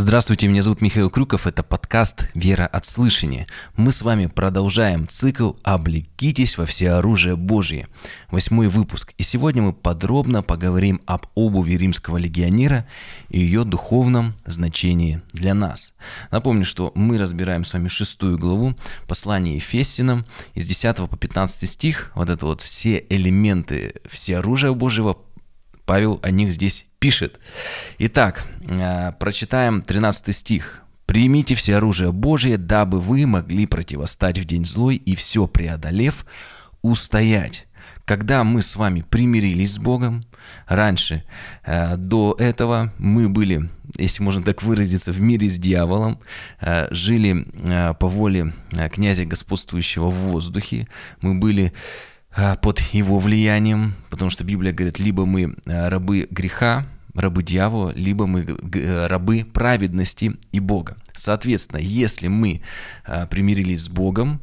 Здравствуйте, меня зовут Михаил Крюков, это подкаст «Вера от слышания». Мы с вами продолжаем цикл «Облекитесь во всеоружие Божие» – Восьмой выпуск. И сегодня мы подробно поговорим об обуви римского легионера и ее духовном значении для нас. Напомню, что мы разбираем с вами шестую главу послания Ефесинам из 10 по 15 стих. Вот это вот все элементы всеоружия Божьего Павел о них здесь пишет. Итак, э, прочитаем 13 стих. «Примите все оружие Божие, дабы вы могли противостать в день злой и все преодолев, устоять». Когда мы с вами примирились с Богом, раньше, э, до этого мы были, если можно так выразиться, в мире с дьяволом, э, жили по воле князя господствующего в воздухе, мы были Э, под его влиянием, потому что Библия говорит, либо мы э, рабы греха, рабы дьявола, либо мы э, рабы праведности и Бога. Соответственно, если мы примирились с Богом,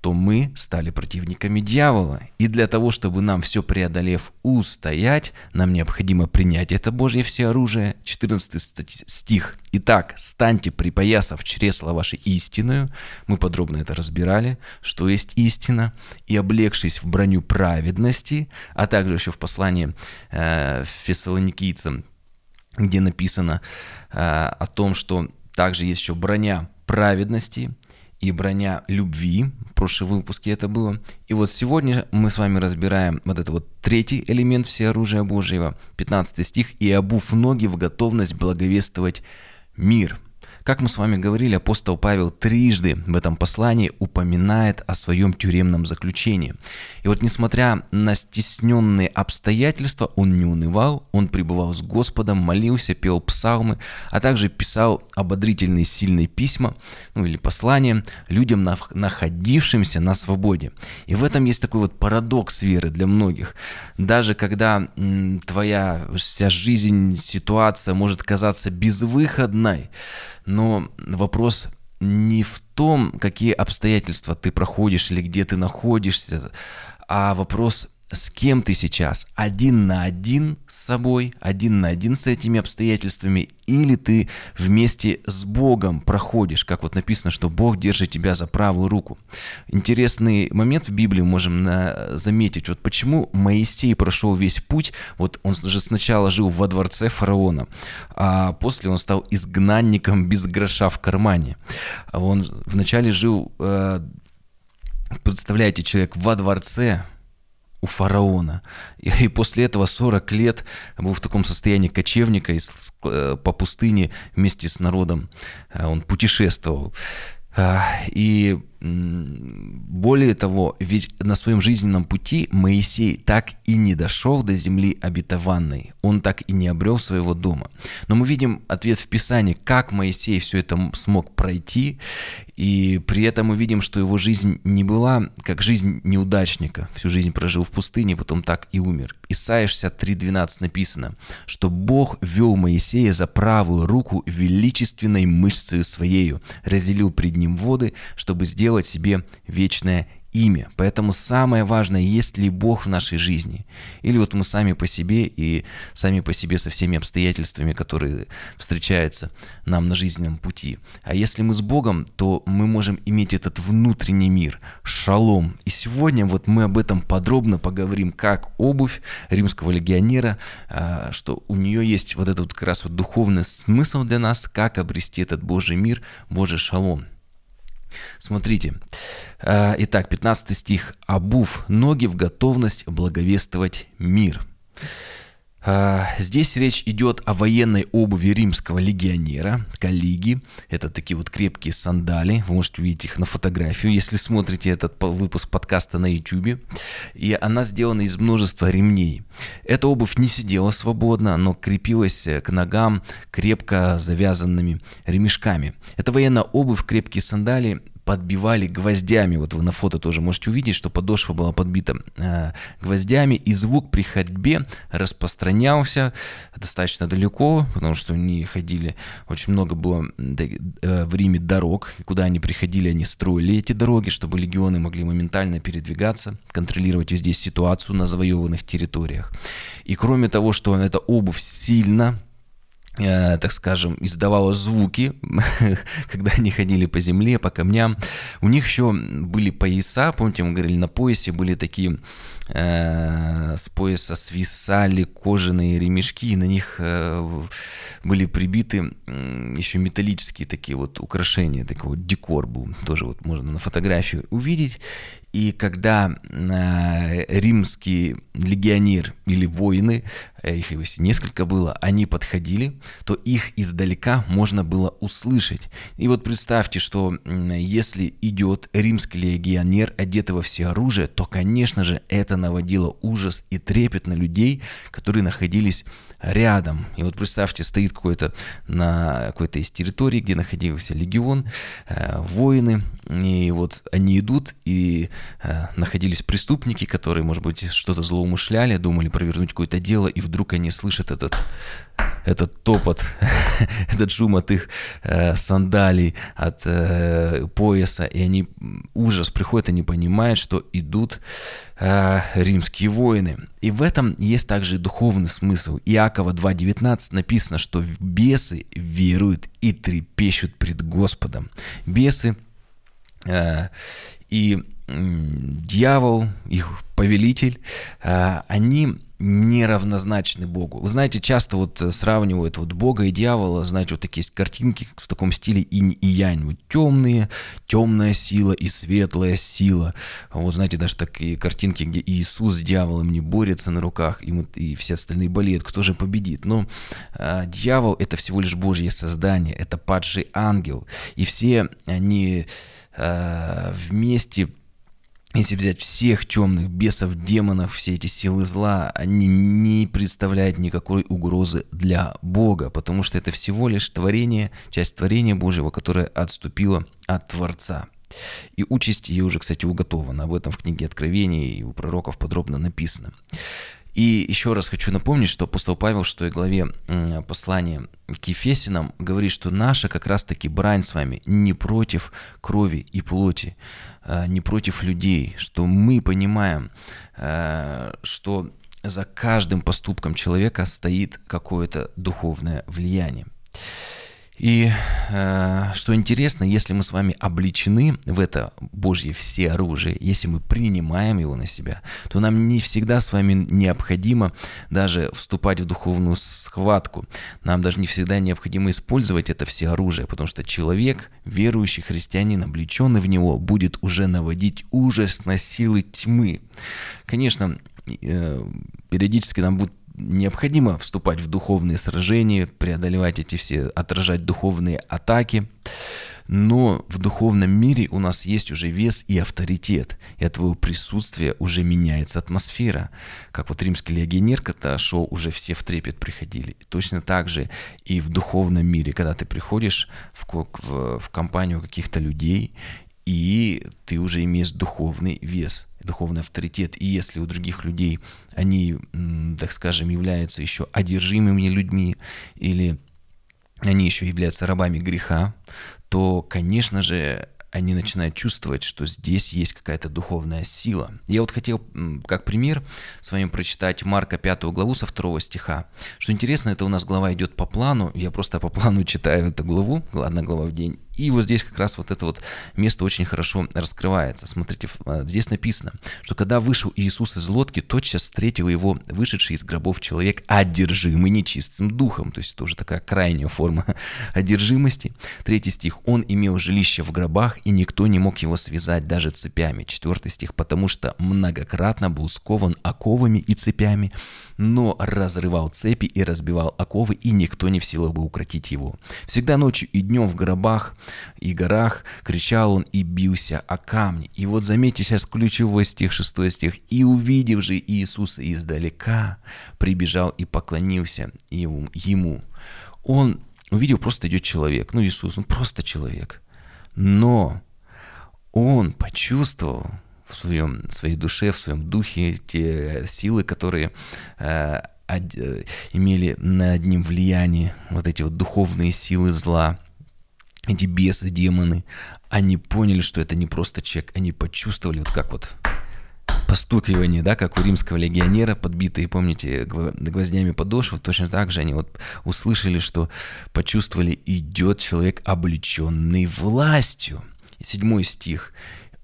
то мы стали противниками дьявола. И для того, чтобы нам все преодолев устоять, нам необходимо принять это Божье оружие. 14 стих. Итак, станьте припоясав чресло ваше истинную. Мы подробно это разбирали, что есть истина. И облегшись в броню праведности, а также еще в послании э, фессалоникийцам, где написано э, о том, что также есть еще броня праведности – и броня любви. В прошлом выпуске это было. И вот сегодня мы с вами разбираем вот этот вот третий элемент всеоружия Божьего, 15 стих, «И обув ноги в готовность благовествовать мир». Как мы с вами говорили, апостол Павел трижды в этом послании упоминает о своем тюремном заключении. И вот несмотря на стесненные обстоятельства, он не унывал, он пребывал с Господом, молился, пел псалмы, а также писал ободрительные сильные письма, ну или послания людям, находившимся на свободе. И в этом есть такой вот парадокс веры для многих. Даже когда твоя вся жизнь, ситуация может казаться безвыходной, но вопрос не в том, какие обстоятельства ты проходишь или где ты находишься, а вопрос с кем ты сейчас, один на один с собой, один на один с этими обстоятельствами, или ты вместе с Богом проходишь, как вот написано, что Бог держит тебя за правую руку. Интересный момент в Библии можем на... Э, заметить, вот почему Моисей прошел весь путь, вот он же сначала жил во дворце фараона, а после он стал изгнанником без гроша в кармане. Он вначале жил, э, представляете, человек во дворце, у фараона. И, и после этого 40 лет был в таком состоянии кочевника и с, э, по пустыне вместе с народом. Э, он путешествовал. Э, и более того, ведь на своем жизненном пути Моисей так и не дошел до земли обетованной, он так и не обрел своего дома. Но мы видим ответ в Писании, как Моисей все это смог пройти, и при этом мы видим, что его жизнь не была как жизнь неудачника, всю жизнь прожил в пустыне, потом так и умер. Исаия 63.12 написано, что Бог вел Моисея за правую руку величественной мышцей своею, разделил пред ним воды, чтобы сделать себе вечное имя. Поэтому самое важное, есть ли Бог в нашей жизни. Или вот мы сами по себе и сами по себе со всеми обстоятельствами, которые встречаются нам на жизненном пути. А если мы с Богом, то мы можем иметь этот внутренний мир, шалом. И сегодня вот мы об этом подробно поговорим, как обувь римского легионера, а, что у нее есть вот этот вот как раз вот духовный смысл для нас, как обрести этот Божий мир, Божий шалом. Смотрите. А, итак, 15 стих. «Обув ноги в готовность благовествовать мир». А, здесь речь идет о военной обуви римского легионера, коллеги. Это такие вот крепкие сандали. Вы можете увидеть их на фотографию, если смотрите этот выпуск подкаста на YouTube. И она сделана из множества ремней. Эта обувь не сидела свободно, но крепилась э, к ногам крепко завязанными ремешками. Эта военная обувь, крепкие сандали подбивали гвоздями. Вот вы на фото тоже можете увидеть, что подошва была подбита э, гвоздями, и звук при ходьбе распространялся достаточно далеко, потому что они ходили, очень много было э, в Риме дорог, и куда они приходили, они строили эти дороги, чтобы легионы могли моментально передвигаться, контролировать здесь ситуацию на завоеванных территориях. И кроме того, что эта обувь сильно Э, так скажем, издавало звуки, когда они ходили по земле, по камням. У них еще были пояса, помните, мы говорили, на поясе были такие, э, с пояса свисали кожаные ремешки, и на них э, были прибиты э, еще металлические такие вот украшения, такой вот декор был, тоже вот можно на фотографии увидеть. И когда э, римские легионер или воины, э, их его несколько было, они подходили, то их издалека можно было услышать. И вот представьте, что э, если идет римский легионер, одетый во все оружие, то, конечно же, это наводило ужас и трепет на людей, которые находились рядом. И вот представьте, стоит какой-то на какой-то из территорий, где находился легион, э, воины, и вот они идут, и э, находились преступники, которые, может быть, что-то злоумышляли, думали провернуть какое-то дело, и вдруг они слышат этот, этот топот, этот шум от их э, сандалий, от э, пояса, и они ужас приходят, они понимают, что идут э, римские воины. И в этом есть также и духовный смысл. Иакова 2.19 написано, что бесы веруют и трепещут пред Господом. Бесы – Э, и дьявол, их повелитель, э, они неравнозначны Богу. Вы знаете, часто вот э, сравнивают вот Бога и дьявола, знаете, вот такие есть картинки в таком стиле инь и янь, вот темные, темная сила и светлая сила. Вот знаете, даже такие картинки, где Иисус с дьяволом не борется на руках, и, вот, и все остальные болеют, кто же победит. Но а, дьявол это всего лишь Божье создание, это падший ангел, и все они... А, э, вместе если взять всех темных бесов, демонов, все эти силы зла, они не представляют никакой угрозы для Бога, потому что это всего лишь творение, часть творения Божьего, которое отступило от Творца. И участь ее уже, кстати, уготована. Об этом в книге Откровений и у пророков подробно написано. И еще раз хочу напомнить, что апостол Павел, что и главе послания к Ефесинам, говорит, что наша как раз-таки брань с вами не против крови и плоти, а, не против людей, что мы понимаем, а, что за каждым поступком человека стоит какое-то духовное влияние. И э, что интересно, если мы с вами обличены в это Божье все оружие, если мы принимаем его на себя, то нам не всегда с вами необходимо даже вступать в духовную схватку. Нам даже не всегда необходимо использовать это все оружие, потому что человек, верующий христианин, облеченный в него, будет уже наводить ужас на силы тьмы. Конечно, э, периодически нам будут необходимо вступать в духовные сражения, преодолевать эти все, отражать духовные атаки. Но в духовном мире у нас есть уже вес и авторитет, и от твоего присутствия уже меняется атмосфера. Как вот римский легионер, когда шел, уже все в трепет приходили. точно так же и в духовном мире, когда ты приходишь в, в, в компанию каких-то людей, и ты уже имеешь духовный вес, духовный авторитет. И если у других людей они, так скажем, являются еще одержимыми людьми или они еще являются рабами греха, то, конечно же, они начинают чувствовать, что здесь есть какая-то духовная сила. Я вот хотел, как пример, с вами прочитать Марка 5 главу со 2 стиха. Что интересно, это у нас глава идет по плану, я просто по плану читаю эту главу, ладно, глава в день, и вот здесь как раз вот это вот место очень хорошо раскрывается. Смотрите, а, здесь написано, что когда вышел Иисус из лодки, тотчас встретил его вышедший из гробов человек, одержимый нечистым духом. То есть это уже такая крайняя форма одержимости. Третий стих. Он имел жилище в гробах, и никто не мог его связать даже цепями. Четвертый стих. Потому что многократно был скован оковами и цепями, но разрывал цепи и разбивал оковы, и никто не в силах бы укротить его. Всегда ночью и днем в гробах и горах кричал он и бился о камни. И вот заметьте сейчас ключевой стих, шестой стих. «И увидев же Иисуса издалека, прибежал и поклонился ему». Он увидел, просто идет человек. Ну, Иисус, он просто человек. Но он почувствовал, в своем, в своей душе, в своем духе, те силы, которые э, од, э, имели над ним влияние, вот эти вот духовные силы зла, эти бесы, демоны, они поняли, что это не просто человек, они почувствовали, вот как вот постукивание, да, как у римского легионера, подбитые, помните, гвоздями подошв, точно так же они вот услышали, что почувствовали, идет человек облеченный властью. Седьмой стих.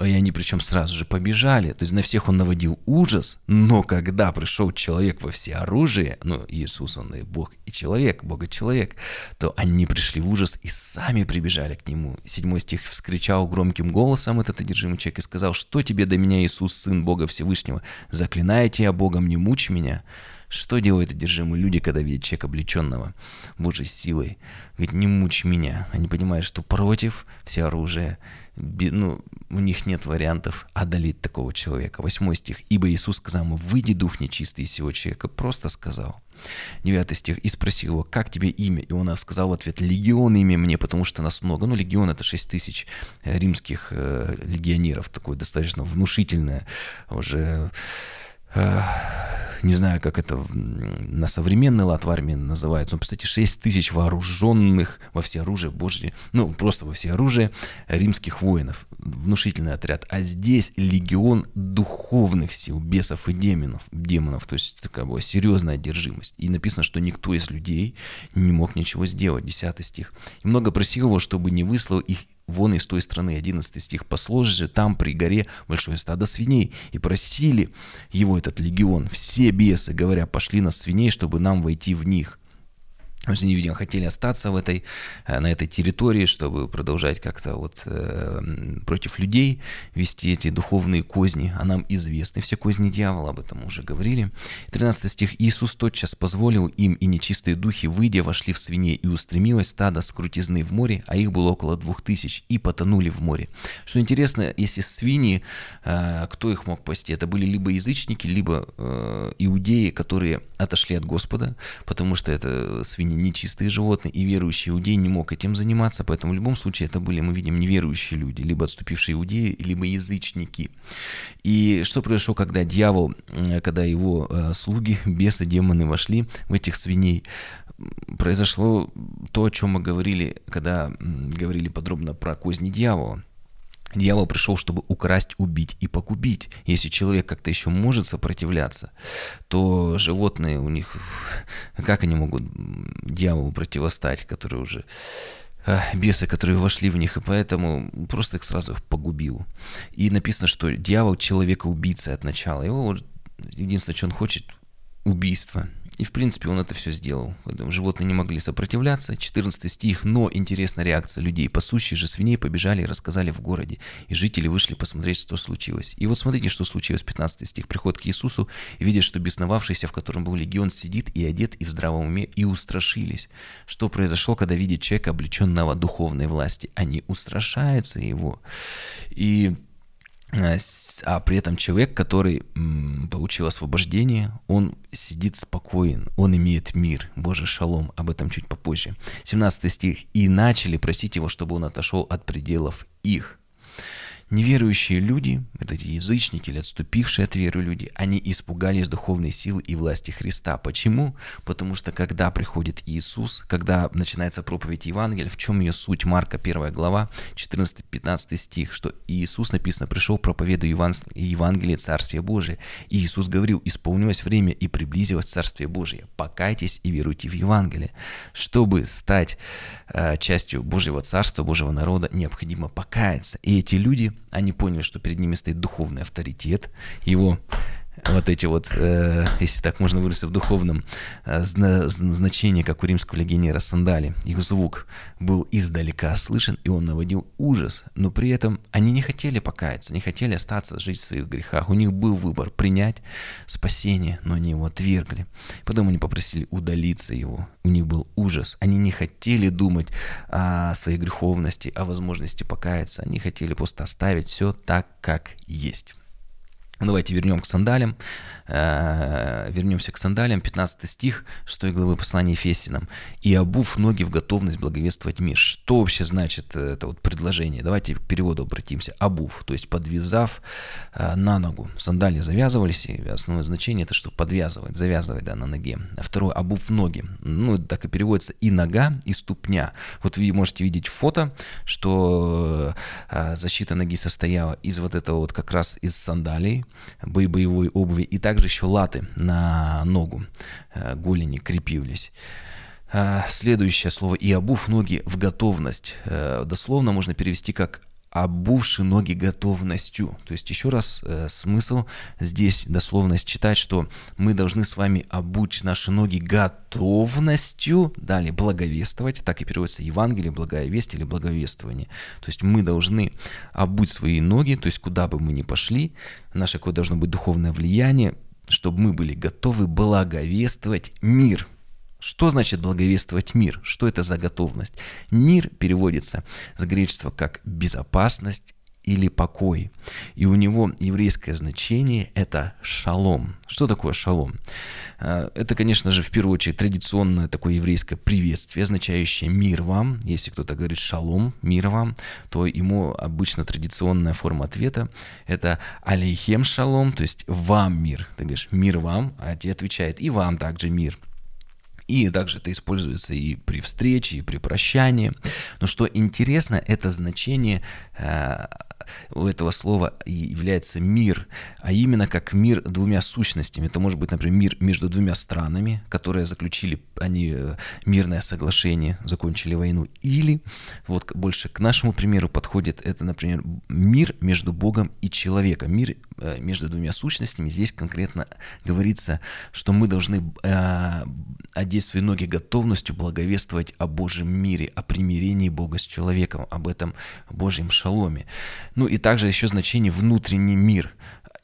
И они причем сразу же побежали, то есть на всех он наводил ужас, но когда пришел человек во все оружие, ну Иисус он и Бог и человек, Бог и человек, то они пришли в ужас и сами прибежали к нему. Седьмой стих вскричал громким голосом этот одержимый человек и сказал, что тебе до меня Иисус, Сын Бога Всевышнего, заклинаете, тебя Богом, не мучь меня. Что делают одержимые люди, когда видят человека облеченного Божьей силой? Ведь не мучь меня. Они понимают, что против все оружие, ну, у них нет вариантов одолеть такого человека. Восьмой стих. «Ибо Иисус сказал ему, выйди, дух нечистый из всего человека». Просто сказал. Девятый стих. «И спросил его, как тебе имя?» И он сказал в ответ, «Легион имя мне, потому что нас много». Ну, легион — это шесть тысяч э, римских э, легионеров. Такое достаточно внушительное уже не знаю, как это на современный лад в армии называется, но, кстати, 6 тысяч вооруженных во все оружие, боже, ну, просто во все оружие римских воинов. Внушительный отряд. А здесь легион духовных сил, бесов и демонов. демонов то есть такая была серьезная одержимость. И написано, что никто из людей не мог ничего сделать. Десятый стих. И много просил его, чтобы не выслал их вон из той страны, 11 стих, послужите там при горе большое стадо свиней. И просили его этот легион, все бесы, говоря, пошли на свиней, чтобы нам войти в них не видимо, хотели остаться в этой, э, на этой территории, чтобы продолжать как-то вот э, против людей вести эти духовные козни, а нам известны все козни дьявола, об этом уже говорили. 13 стих. «Иисус тотчас позволил им, и нечистые духи, выйдя, вошли в свиней, и устремилось стадо с крутизны в море, а их было около двух тысяч, и потонули в море». Что интересно, если свиньи, э, кто их мог пасти? Это были либо язычники, либо э, иудеи, которые отошли от Господа, потому что это свиньи христиане, нечистые животные и верующие иудеи не мог этим заниматься, поэтому в любом случае это были, мы видим, неверующие люди, либо отступившие иудеи, либо язычники. И что произошло, когда дьявол, э, когда его э, слуги, бесы, демоны вошли в этих свиней? Произошло то, о чем мы говорили, когда говорили подробно про козни дьявола. Дьявол пришел, чтобы украсть, убить и погубить. Если человек как-то еще может сопротивляться, то животные у них... Как они могут дьяволу противостать, которые уже а, бесы, которые вошли в них, и поэтому просто их сразу погубил. И написано, что дьявол человека убийца от начала. Его единственное, что он хочет, убийство. И, в принципе, он это все сделал. Животные не могли сопротивляться. 14 стих. Но интересна реакция людей. Пасущие же свиней побежали и рассказали в городе. И жители вышли посмотреть, что случилось. И вот смотрите, что случилось. 15 стих. Приход к Иисусу и видят, что бесновавшийся, в котором был легион, сидит и одет, и в здравом уме, и устрашились. Что произошло, когда видит человека, облеченного духовной власти? Они устрашаются его. И Э, а при этом человек, который получил освобождение, он сидит спокоен, он имеет мир, Боже шалом, об этом чуть попозже. 17 стих. «И начали просить его, чтобы он отошел от пределов их». Неверующие люди, это язычники или отступившие от веры люди, они испугались духовной силы и власти Христа. Почему? Потому что когда приходит Иисус, когда начинается проповедь Евангелия, в чем ее суть? Марка 1 глава, 14-15 стих, что Иисус, написано, пришел, проповеду Евангелие Царствия Божия. И Иисус говорил, исполнилось время и приблизилось Царствие Божие. Покайтесь и веруйте в Евангелие. Чтобы стать э, частью Божьего Царства, Божьего народа, необходимо покаяться. И эти люди они поняли, что перед ними стоит духовный авторитет, его вот эти вот, э, если так можно выразиться в духовном э, зна значении, как у римского легионера сандали, их звук был издалека слышен, и он наводил ужас, но при этом они не хотели покаяться, не хотели остаться жить в своих грехах. У них был выбор принять спасение, но они его отвергли. Потом они попросили удалиться его, у них был ужас. Они не хотели думать о своей греховности, о возможности покаяться, они хотели просто оставить все так, как есть. Давайте вернем к сандалям. Э, вернемся к сандалям. 15 стих 6 главы послания Ефесиным. «И обув ноги в готовность благовествовать мир». Что вообще значит э, это вот предложение? Давайте к переводу обратимся. Обув, то есть подвязав э, на ногу. Сандали завязывались, и основное значение это, что подвязывать, завязывать да, на ноге. А второе, обув ноги. Ну, так и переводится и нога, и ступня. Вот вы можете видеть фото, что защита ноги состояла из вот этого вот как раз из сандалий, обувь, боевой обуви, и также еще латы на ногу, э, голени крепились. Э, следующее слово и обув ноги в готовность. Э, дословно можно перевести как обувши ноги готовностью. То есть еще раз э, смысл здесь дословно считать, что мы должны с вами обуть наши ноги готовностью, далее благовествовать, так и переводится Евангелие, благая весть или благовествование. То есть мы должны обуть свои ноги, то есть куда бы мы ни пошли, наше какое должно быть духовное влияние, чтобы мы были готовы благовествовать мир – что значит благовествовать мир? Что это за готовность? Мир переводится с греческого как безопасность или покой. И у него еврейское значение – это шалом. Что такое шалом? Э, это, конечно же, в первую очередь традиционное такое еврейское приветствие, означающее «мир вам». Если кто-то говорит «шалом», «мир вам», то ему обычно традиционная форма ответа – это «алейхем шалом», то есть «вам мир». Ты говоришь «мир вам», а тебе отвечает «и вам также мир». И также это используется и при встрече, и при прощании. Но что интересно, это значение э, у этого слова является мир, а именно как мир двумя сущностями. Это может быть, например, мир между двумя странами, которые заключили они э, мирное соглашение, закончили войну, или вот больше к нашему примеру подходит это, например, мир между Богом и человеком, мир Э, между двумя сущностями. Здесь конкретно говорится, что мы должны э, одеть свои ноги готовностью благовествовать о Божьем мире, о примирении Бога с человеком, об этом Божьем шаломе. Ну и также еще значение «внутренний мир».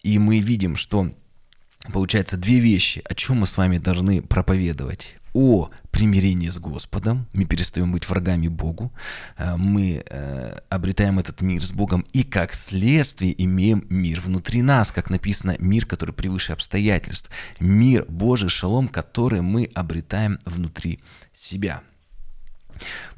И мы видим, что Получается, две вещи, о чем мы с вами должны проповедовать о примирении с Господом, мы перестаем быть врагами Богу, э, мы э, обретаем этот мир с Богом и как следствие имеем мир внутри нас, как написано, мир, который превыше обстоятельств, мир Божий, шалом, который мы обретаем внутри себя.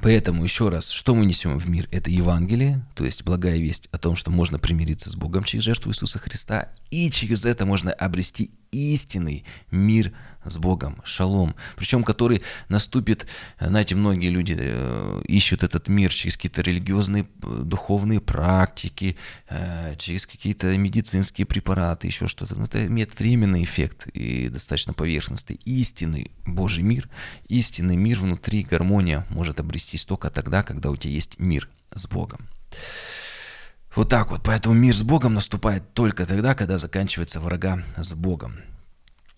Поэтому еще раз, что мы несем в мир? Это Евангелие, то есть благая весть о том, что можно примириться с Богом через жертву Иисуса Христа, и через это можно обрести истинный мир с Богом, шалом, причем который наступит, э, знаете, многие люди э, ищут этот мир через какие-то религиозные духовные практики, э, через какие-то медицинские препараты, еще что-то. Но это имеет временный эффект и достаточно поверхностный. Истинный Божий мир, истинный мир внутри, гармония может обрестись только тогда, когда у тебя есть мир с Богом. Вот так вот. Поэтому мир с Богом наступает только тогда, когда заканчивается врага с Богом.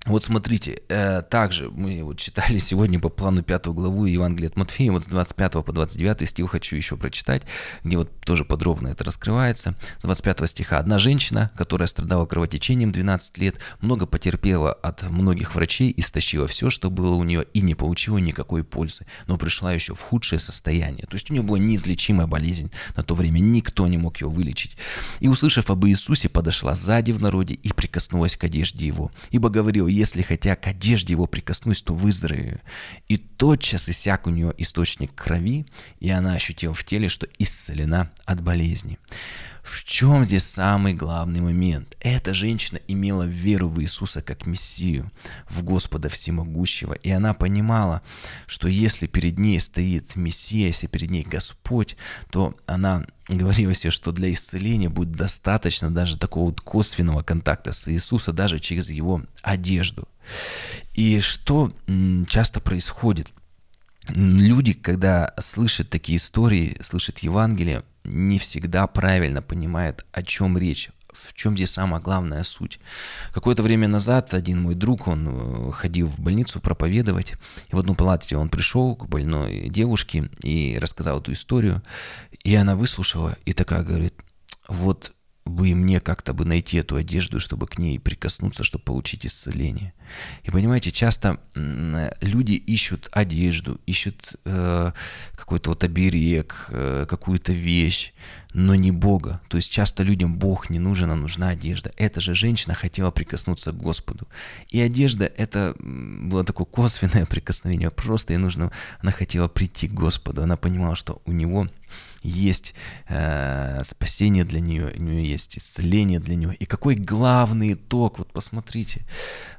Вот смотрите, э, также мы вот читали сегодня по плану 5 главу Евангелия от Матфея, вот с 25 по 29 стих хочу еще прочитать, где вот тоже подробно это раскрывается. С 25 стиха. «Одна женщина, которая страдала кровотечением 12 лет, много потерпела от многих врачей, истощила все, что было у нее, и не получила никакой пользы, но пришла еще в худшее состояние». То есть у нее была неизлечимая болезнь на то время, никто не мог ее вылечить. «И, услышав об Иисусе, подошла сзади в народе и прикоснулась к одежде его, ибо говорил, если хотя к одежде его прикоснусь, то выздоровею. И тотчас иссяк у нее источник крови, и она ощутила в теле, что исцелена от болезни. В чем здесь самый главный момент? Эта женщина имела веру в Иисуса как Мессию, в Господа Всемогущего, и она понимала, что если перед ней стоит Мессия, если перед ней Господь, то она говорила себе, что для исцеления будет достаточно даже такого вот косвенного контакта с Иисусом, даже через его одежду. И что часто происходит? Люди, когда слышат такие истории, слышат Евангелие, не всегда правильно понимает, о чем речь, в чем здесь самая главная суть. Какое-то время назад один мой друг, он э, ходил в больницу проповедовать, и в одну палате он пришел к больной девушке и рассказал эту историю, и она выслушала и такая говорит, вот бы и мне как-то бы найти эту одежду, чтобы к ней прикоснуться, чтобы получить исцеление. И понимаете, часто люди ищут одежду, ищут э, какой-то вот оберег, э, какую-то вещь, но не Бога. То есть часто людям Бог не нужен, а нужна одежда. Эта же женщина хотела прикоснуться к Господу. И одежда это было такое косвенное прикосновение, просто ей нужно, она хотела прийти к Господу. Она понимала, что у него есть э, спасение для нее, у нее есть исцеление для нее. И какой главный итог, вот посмотрите.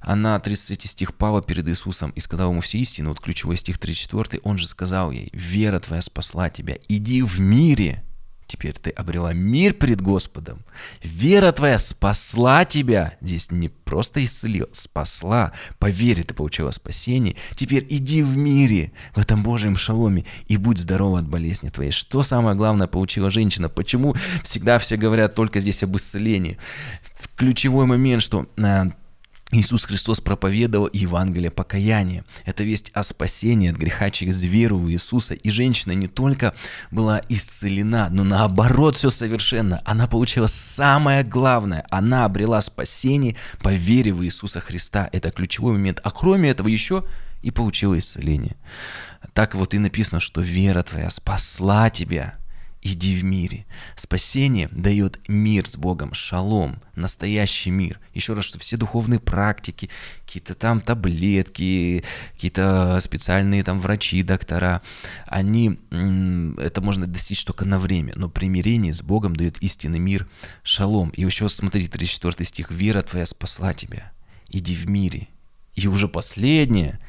Она, 33 стих Пава перед Иисусом, и сказала ему всю истину, вот ключевой стих 34, он же сказал ей, вера твоя спасла тебя, иди в мире – Теперь ты обрела мир пред Господом. Вера твоя спасла тебя. Здесь не просто исцелила, спасла. По вере ты получила спасение. Теперь иди в мире, в этом Божьем шаломе, и будь здорова от болезни твоей. Что самое главное получила женщина? Почему всегда все говорят только здесь об исцелении? В ключевой момент, что э, Иисус Христос проповедовал Евангелие покаяния. Это весть о спасении от греха через веру в Иисуса. И женщина не только была исцелена, но наоборот все совершенно. Она получила самое главное. Она обрела спасение по вере в Иисуса Христа. Это ключевой момент. А кроме этого еще и получила исцеление. Так вот и написано, что вера твоя спасла тебя иди в мире. Спасение дает мир с Богом, шалом, настоящий мир. Еще раз, что все духовные практики, какие-то там таблетки, какие-то специальные там врачи, доктора, они, это можно достичь только на время, но примирение с Богом дает истинный мир, шалом. И еще, смотрите, 34 стих, вера твоя спасла тебя, иди в мире. И уже последнее,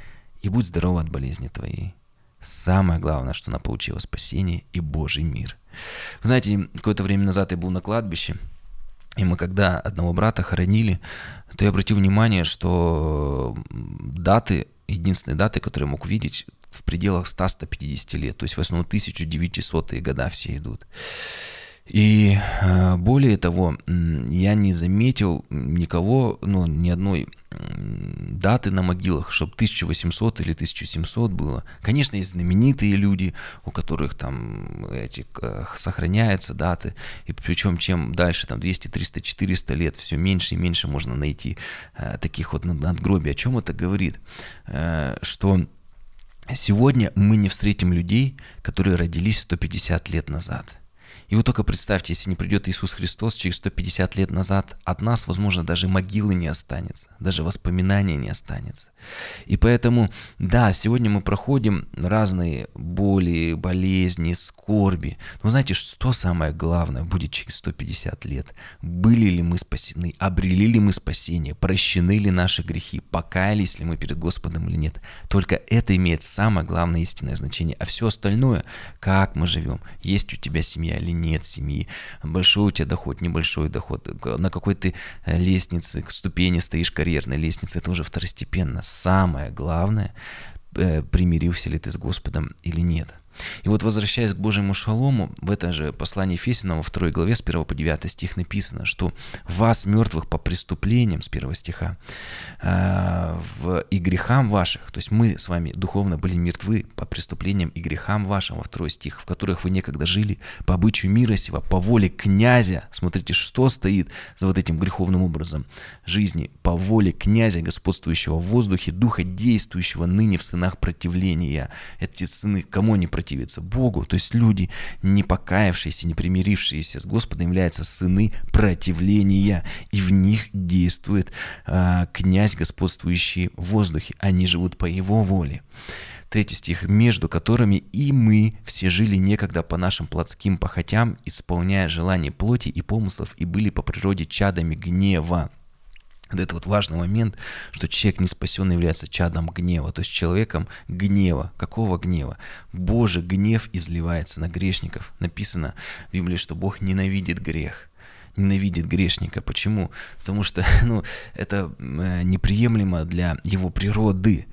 и будь здорова от болезни твоей. Самое главное, что она получила спасение и Божий мир. Вы знаете, какое-то время назад я был на кладбище, и мы когда одного брата хоронили, то я обратил внимание, что даты, единственные даты, которые я мог видеть, в пределах 100-150 лет. То есть в основном 1900-е года все идут. И э, более того, я не заметил никого, ну, ни одной даты на могилах, чтобы 1800 или 1700 было. Конечно, есть знаменитые люди, у которых там эти сохраняются даты, и причем чем дальше, там 200, 300, 400 лет, все меньше и меньше можно найти э, таких вот надгробий. О чем это говорит? Э, что сегодня мы не встретим людей, которые родились 150 лет назад – и вы только представьте, если не придет Иисус Христос, через 150 лет назад от нас, возможно, даже могилы не останется, даже воспоминания не останется. И поэтому, да, сегодня мы проходим разные боли, болезни, скорби. Но знаете, что самое главное будет через 150 лет? Были ли мы спасены, обрели ли мы спасение, прощены ли наши грехи, покаялись ли мы перед Господом или нет? Только это имеет самое главное истинное значение. А все остальное, как мы живем, есть у тебя семья или нет семьи, большой у тебя доход, небольшой доход, на какой ты э, лестнице, к ступени стоишь, карьерной лестнице, это уже второстепенно. Самое главное, э, примирился ли ты с Господом или нет. И вот возвращаясь к Божьему шалому, в этом же послании Фесина во второй главе с 1 по 9 стих написано, что вас, мертвых по преступлениям, с 1 стиха, э, в, и грехам ваших, то есть мы с вами духовно были мертвы по преступлениям и грехам вашим, во второй стих, в которых вы некогда жили, по обычаю мира сего, по воле князя, смотрите, что стоит за вот этим греховным образом жизни, по воле князя, господствующего в воздухе, духа действующего ныне в сынах противления. Эти сыны, кому они противляются? противиться Богу. То есть люди, не покаявшиеся, не примирившиеся с Господом, являются сыны противления, и в них действует э, князь, господствующий в воздухе. Они живут по его воле. Третий стих, между которыми и мы все жили некогда по нашим плотским похотям, исполняя желания плоти и помыслов, и были по природе чадами гнева. Вот это вот важный момент, что человек не спасен является чадом гнева, то есть человеком гнева. Какого гнева? Божий гнев изливается на грешников. Написано в Библии, что Бог ненавидит грех ненавидит грешника. Почему? Потому что ну, это э, неприемлемо для его природы.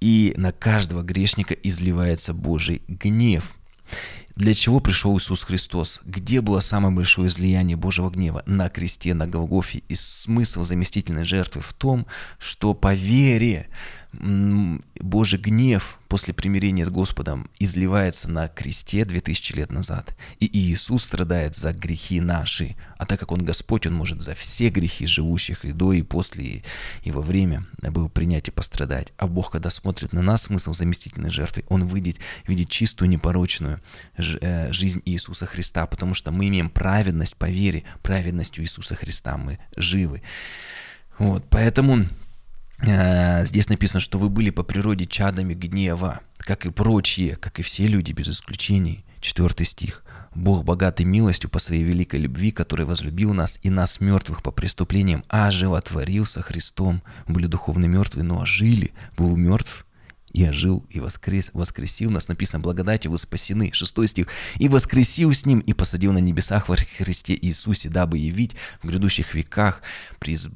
И на каждого грешника изливается Божий гнев. Для чего пришел Иисус Христос? Где было самое большое излияние Божьего гнева? На кресте, на Голгофе. И смысл заместительной жертвы в том, что по вере Божий гнев после примирения с Господом изливается на кресте 2000 лет назад. И Иисус страдает за грехи наши. А так как Он Господь, Он может за все грехи живущих и до, и после, и во время был принять и пострадать. А Бог, когда смотрит на нас, смысл заместительной жертвы, Он выйдет видит чистую, непорочную э, жизнь Иисуса Христа, потому что мы имеем праведность по вере, праведностью Иисуса Христа мы живы. Вот, поэтому Э, здесь написано, что вы были по природе чадами гнева, как и прочие, как и все люди без исключений. Четвертый стих. Бог богатый милостью по своей великой любви, который возлюбил нас и нас мертвых по преступлениям, а животворился Христом. Были духовно мертвы, но жили. Был мертв, и ожил и воскрес, воскресил нас, написано, благодати вы спасены, шестой стих, и воскресил с ним и посадил на небесах во Христе Иисусе, дабы явить в грядущих веках приз,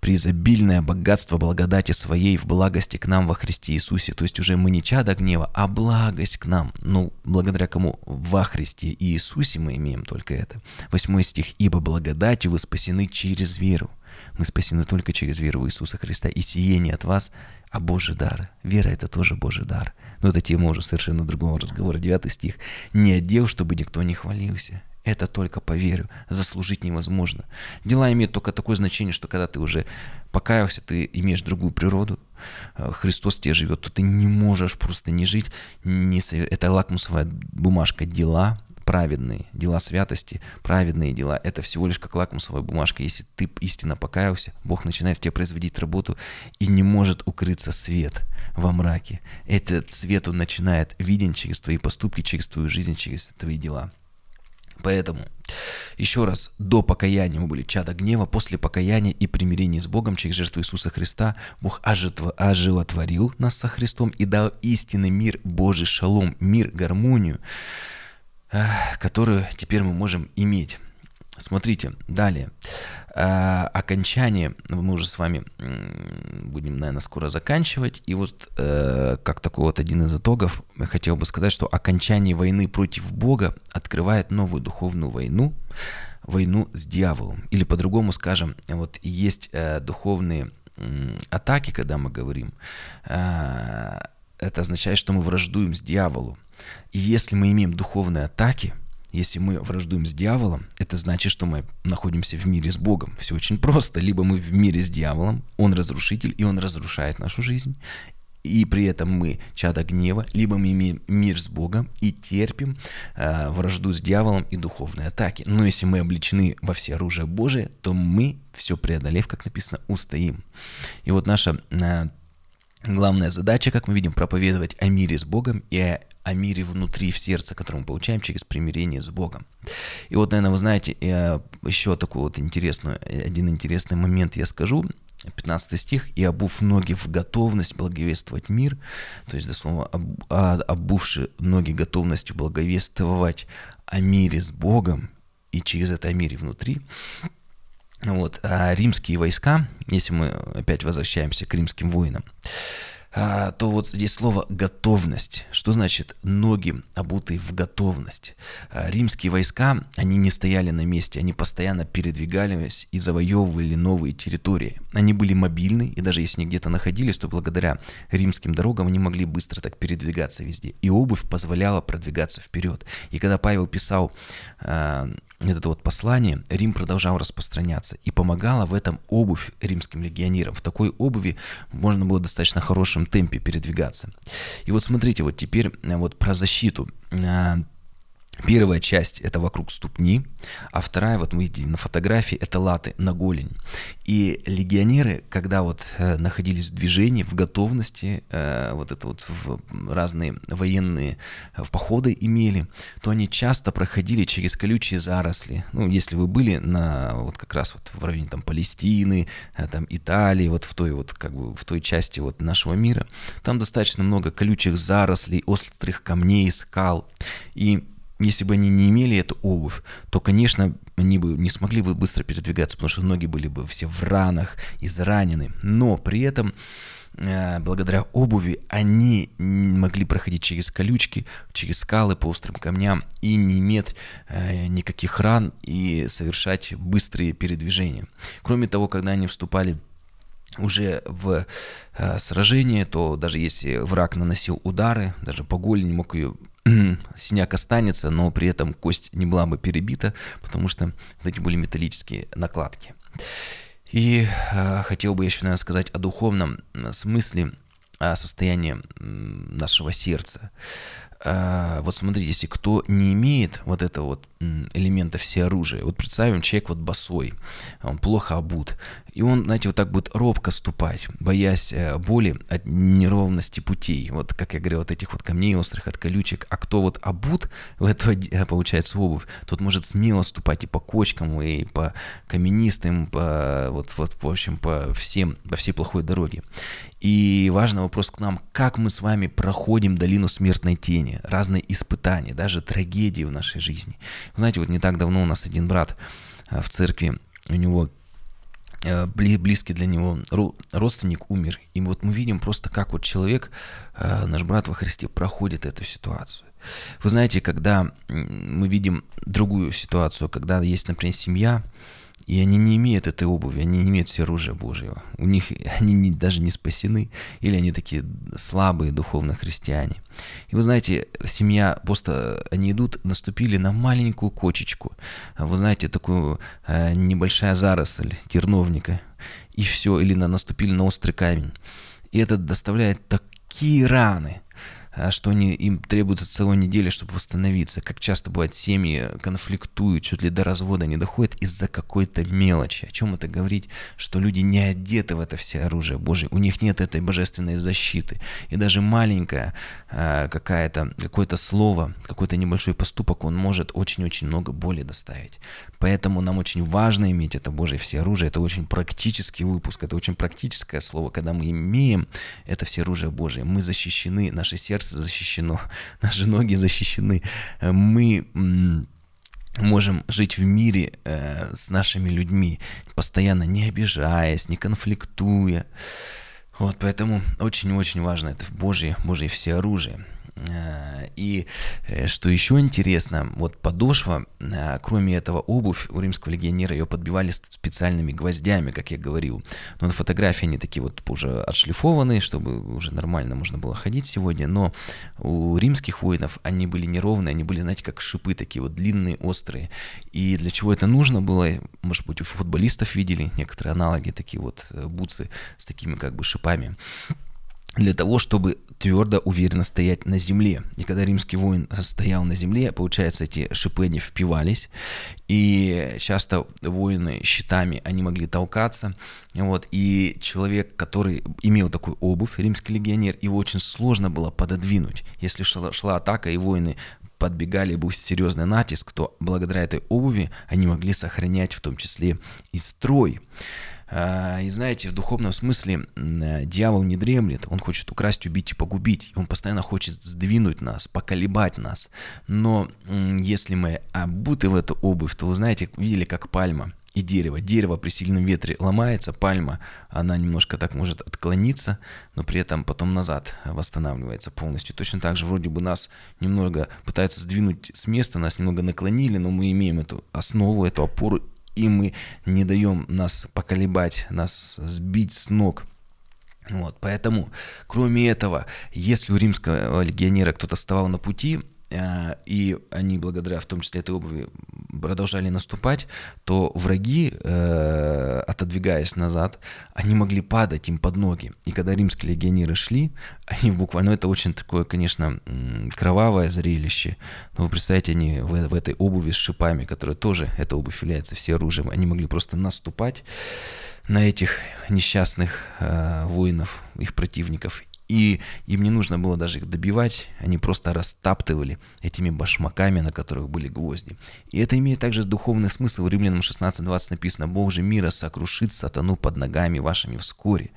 призабильное богатство благодати своей в благости к нам во Христе Иисусе. То есть уже мы не чадо гнева, а благость к нам. Ну, благодаря кому? Во Христе Иисусе мы имеем только это. восьмой стих, ибо благодатью вы спасены через веру. Мы спасены только через веру в Иисуса Христа. И сие не от вас, а Божий дар. Вера — это тоже Божий дар. Но это тема уже совершенно другого разговора. Девятый стих. «Не отдел, чтобы никто не хвалился». Это только по вере. Заслужить невозможно. Дела имеют только такое значение, что когда ты уже покаялся, ты имеешь другую природу. Э, Христос тебе живет, то ты не можешь просто не жить. Не Это лакмусовая бумажка дела, праведные, дела святости, праведные дела. Это всего лишь как лакмусовая бумажка. Если ты истинно покаялся, Бог начинает в тебе производить работу и не может укрыться свет во мраке. Этот свет он начинает виден через твои поступки, через твою жизнь, через твои дела. Поэтому, еще раз, до покаяния мы были чада гнева, после покаяния и примирения с Богом через жертву Иисуса Христа Бог ожитво, оживотворил нас со Христом и дал истинный мир, Божий шалом, мир, гармонию, которую теперь мы можем иметь. Смотрите, далее. А, окончание ну, мы уже с вами будем, наверное, скоро заканчивать. И вот э, как такой вот один из итогов, я хотел бы сказать, что окончание войны против Бога открывает новую духовную войну, войну с дьяволом. Или по-другому скажем, вот есть э, духовные атаки, когда мы говорим, а, это означает, что мы враждуем с дьяволом. И если мы имеем духовные атаки, если мы враждуем с дьяволом, это значит, что мы находимся в мире с Богом. Все очень просто. Либо мы в мире с дьяволом, он разрушитель, и он разрушает нашу жизнь, и при этом мы чада гнева, либо мы имеем мир с Богом и терпим э, вражду с дьяволом и духовные атаки. Но если мы обличены во все оружие Божие, то мы, все преодолев, как написано, устоим. И вот наша э, Главная задача, как мы видим, проповедовать о мире с Богом и о, о мире внутри, в сердце, который мы получаем через примирение с Богом. И вот, наверное, вы знаете, я еще такой вот интересный, один интересный момент я скажу. 15 стих, «И обув ноги в готовность благовествовать мир», то есть, до слова обувши ноги готовностью благовествовать о мире с Богом и через это о мире внутри, вот, а римские войска, если мы опять возвращаемся к римским воинам, а, то вот здесь слово «готовность». Что значит «ноги обутые в готовность»? А, римские войска, они не стояли на месте, они постоянно передвигались и завоевывали новые территории. Они были мобильны, и даже если они где-то находились, то благодаря римским дорогам они могли быстро так передвигаться везде. И обувь позволяла продвигаться вперед. И когда Павел писал а, это вот послание, Рим продолжал распространяться. И помогала в этом обувь римским легионерам. В такой обуви можно было в достаточно хорошем темпе передвигаться. И вот смотрите, вот теперь э, вот про защиту. Э, Первая часть это вокруг ступни, а вторая, вот мы видели на фотографии, это латы на голень. И легионеры, когда вот э, находились в движении, в готовности, э, вот это вот в разные военные в э, походы имели, то они часто проходили через колючие заросли. Ну, если вы были на вот как раз вот в районе там Палестины, э, там Италии, вот в той вот как бы в той части вот нашего мира, там достаточно много колючих зарослей, острых камней, скал. И если бы они не имели эту обувь, то, конечно, они бы не смогли бы быстро передвигаться, потому что ноги были бы все в ранах, изранены. Но при этом э, благодаря обуви они могли проходить через колючки, через скалы по острым камням и не иметь э, никаких ран и совершать быстрые передвижения. Кроме того, когда они вступали уже в э, сражении, то даже если враг наносил удары, даже по голени мог ее синяк останется, но при этом кость не была бы перебита, потому что вот эти были металлические накладки. И э, хотел бы еще, наверное, сказать о духовном смысле, о а, состоянии нашего сердца. Э, вот смотрите, если кто не имеет вот это вот элементов всеоружия. Вот представим, человек вот босой, он плохо обут, и он, знаете, вот так будет робко ступать, боясь э, боли от неровности путей, вот, как я говорил, от этих вот камней острых, от колючек. А кто вот обут в эту, э, получается, обувь, тот может смело ступать и по кочкам, и по каменистым, по, вот, вот, в общем, по всем, по всей плохой дороге. И важный вопрос к нам, как мы с вами проходим долину смертной тени, разные испытания, даже трагедии в нашей жизни. Знаете, вот не так давно у нас один брат э, в церкви, у него э, близкий для него родственник умер. И вот мы видим просто, как вот человек, э, наш брат во Христе, проходит эту ситуацию. Вы знаете, когда мы видим другую ситуацию, когда есть, например, семья, и они не имеют этой обуви, они не имеют все оружия Божьего. У них они не, даже не спасены, или они такие слабые духовно христиане. И вы знаете, семья, просто они идут, наступили на маленькую кочечку, вы знаете, такую э, небольшая заросль терновника, и все, или на, наступили на острый камень. И это доставляет такие раны – а что они, им требуется целая неделя, чтобы восстановиться, как часто бывает, семьи конфликтуют, чуть ли до развода не доходят из-за какой-то мелочи. О чем это говорить? Что люди не одеты в это все оружие Божье, у них нет этой божественной защиты. И даже маленькое а, какая-то, какое-то слово, какой-то небольшой поступок, он может очень-очень много боли доставить. Поэтому нам очень важно иметь это Божие все оружие. Это очень практический выпуск, это очень практическое слово, когда мы имеем это все оружие Божие. Мы защищены, наше сердце сердце защищено, наши ноги защищены. Э, мы можем жить в мире э, с нашими людьми, постоянно не обижаясь, не конфликтуя. Вот, поэтому очень-очень важно это в Божье, все оружие. Э, и э, что еще интересно, вот подошва, э, кроме этого обувь у римского легионера ее подбивали специальными гвоздями, как я говорил. Но на фотографии они такие вот уже отшлифованные, чтобы уже нормально можно было ходить сегодня. Но у римских воинов они были неровные, они были, знаете, как шипы такие вот длинные, острые. И для чего это нужно было, может быть, у футболистов видели некоторые аналоги, такие вот бутсы с такими как бы шипами для того, чтобы твердо, уверенно стоять на земле. И когда римский воин стоял на земле, получается, эти шипы не впивались, и часто воины щитами, они могли толкаться, вот, и человек, который имел такую обувь, римский легионер, его очень сложно было пододвинуть. Если шла, шла атака, и воины подбегали, был серьезный натиск, то благодаря этой обуви они могли сохранять в том числе и строй. А, и знаете, в духовном смысле э, дьявол не дремлет, он хочет украсть, убить и погубить. Он постоянно хочет сдвинуть нас, поколебать нас. Но если мы обуты в эту обувь, то вы знаете, видели, как пальма и дерево. Дерево при сильном ветре ломается, пальма, она немножко так может отклониться, но при этом потом назад восстанавливается полностью. Точно так же вроде бы нас немного пытаются сдвинуть с места, нас немного наклонили, но мы имеем эту основу, эту опору и мы не даем нас поколебать, нас сбить с ног. Вот, поэтому, кроме этого, если у римского легионера кто-то вставал на пути, а, и они благодаря в том числе этой обуви продолжали наступать, то враги, э, отодвигаясь назад, они могли падать им под ноги. И когда римские легионеры шли, они буквально, ну, это очень такое, конечно, кровавое зрелище. Но вы представляете, они в, э, в этой обуви с шипами, которые тоже, эта обувь является все оружием, они могли просто наступать на этих несчастных э, воинов, их противников, и им не нужно было даже их добивать, они просто растаптывали этими башмаками, на которых были гвозди. И это имеет также духовный смысл. В Римлянам 16.20 написано «Бог же мира сокрушит сатану под ногами вашими вскоре».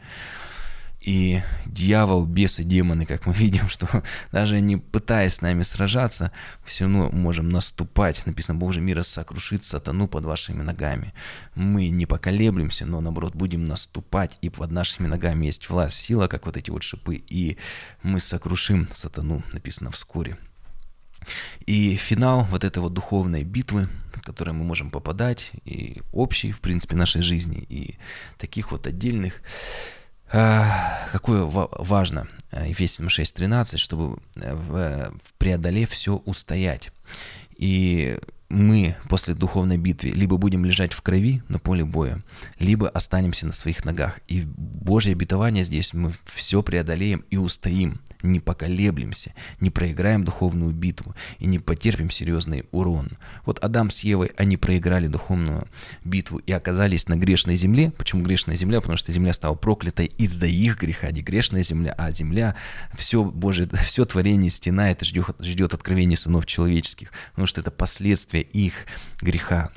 И дьявол, бесы, демоны, как мы видим, что даже не пытаясь с нами сражаться, все равно можем наступать. Написано, Бог же мира сокрушит сатану под вашими ногами. Мы не поколеблемся, но наоборот будем наступать, и под нашими ногами есть власть, сила, как вот эти вот шипы, и мы сокрушим сатану, написано вскоре. И финал вот этой вот духовной битвы, в которой мы можем попадать, и общей, в принципе, нашей жизни, и таких вот отдельных, какое важно э, Ефесянам 6.13, чтобы э, в э, преодолев все устоять. И мы после духовной битвы либо будем лежать в крови на поле боя, либо останемся на своих ногах. И Божье обетование здесь мы все преодолеем и устоим, не поколеблемся, не проиграем духовную битву и не потерпим серьезный урон. Вот Адам с Евой, они проиграли духовную битву и оказались на грешной земле. Почему грешная земля? Потому что земля стала проклятой из-за их греха, не грешная земля, а земля, все Божье, все творение стена, это ждет, ждет откровения сынов человеческих, потому что это последствия последствия их греха.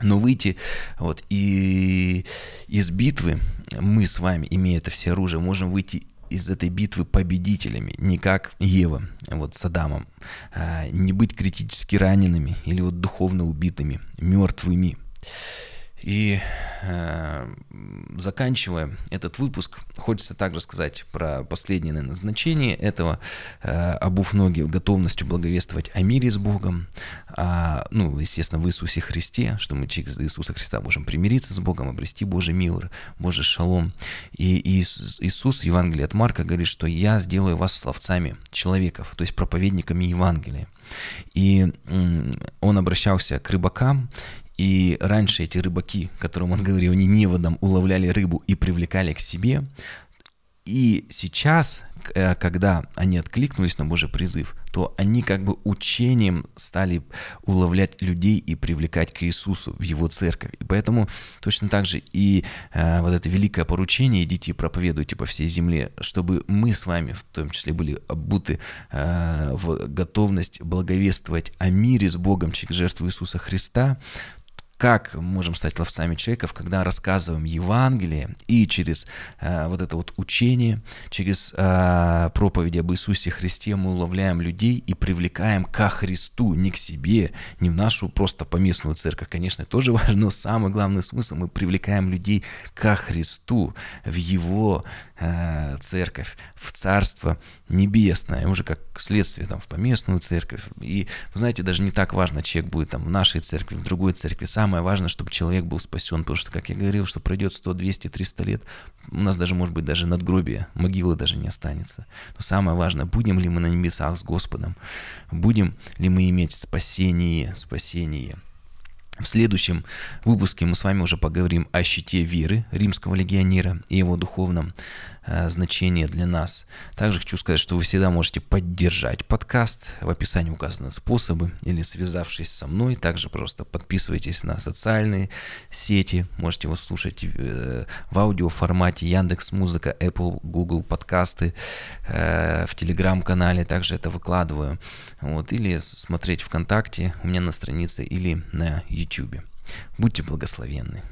Но выйти вот, и из битвы, мы с вами, имея это все оружие, можем выйти из этой битвы победителями, не как Ева вот с Адамом, а, не быть критически ранеными или вот духовно убитыми, мертвыми. И Э, заканчивая этот выпуск, хочется также сказать про последнее назначение этого, э, обув ноги готовностью благовествовать о мире с Богом, а, ну, естественно, в Иисусе Христе, что мы через Иисуса Христа можем примириться с Богом, обрести Божий мир, Божий шалом. И, Иисус в Евангелии от Марка, говорит, что «я сделаю вас словцами человеков», то есть проповедниками Евангелия. И он обращался к рыбакам, и раньше эти рыбаки, которым он говорил, они неводом уловляли рыбу и привлекали к себе. И сейчас, э, когда они откликнулись на Божий призыв, то они как бы учением стали уловлять людей и привлекать к Иисусу в Его церковь. И поэтому точно так же и э, вот это великое поручение «идите и проповедуйте по всей земле», чтобы мы с вами в том числе были обуты э, в готовность благовествовать о мире с Богом через жертву Иисуса Христа, как можем стать ловцами человеков, когда рассказываем Евангелие и через э, вот это вот учение, через э, проповеди об Иисусе Христе мы уловляем людей и привлекаем ко Христу, не к себе, не в нашу просто поместную церковь, конечно, тоже важно, но самый главный смысл мы привлекаем людей ко Христу, в Его э, церковь, в Царство Небесное, уже как следствие там в поместную церковь. И, знаете, даже не так важно, человек будет там в нашей церкви, в другой церкви, сам самое важное, чтобы человек был спасен, потому что, как я говорил, что пройдет 100, 200, 300 лет, у нас даже, может быть, даже надгробие, могилы даже не останется. Но самое важное, будем ли мы на небесах с Господом, будем ли мы иметь спасение, спасение. В следующем выпуске мы с вами уже поговорим о щите веры римского легионера и его духовном Э, значение для нас. Также хочу сказать, что вы всегда можете поддержать подкаст. В описании указаны способы или связавшись со мной. Также просто подписывайтесь на социальные сети. Можете его слушать э, в аудио формате Яндекс Музыка, Apple, Google подкасты, э, в телеграм-канале. Также это выкладываю. Вот. Или смотреть ВКонтакте у меня на странице или на YouTube. Будьте благословенны.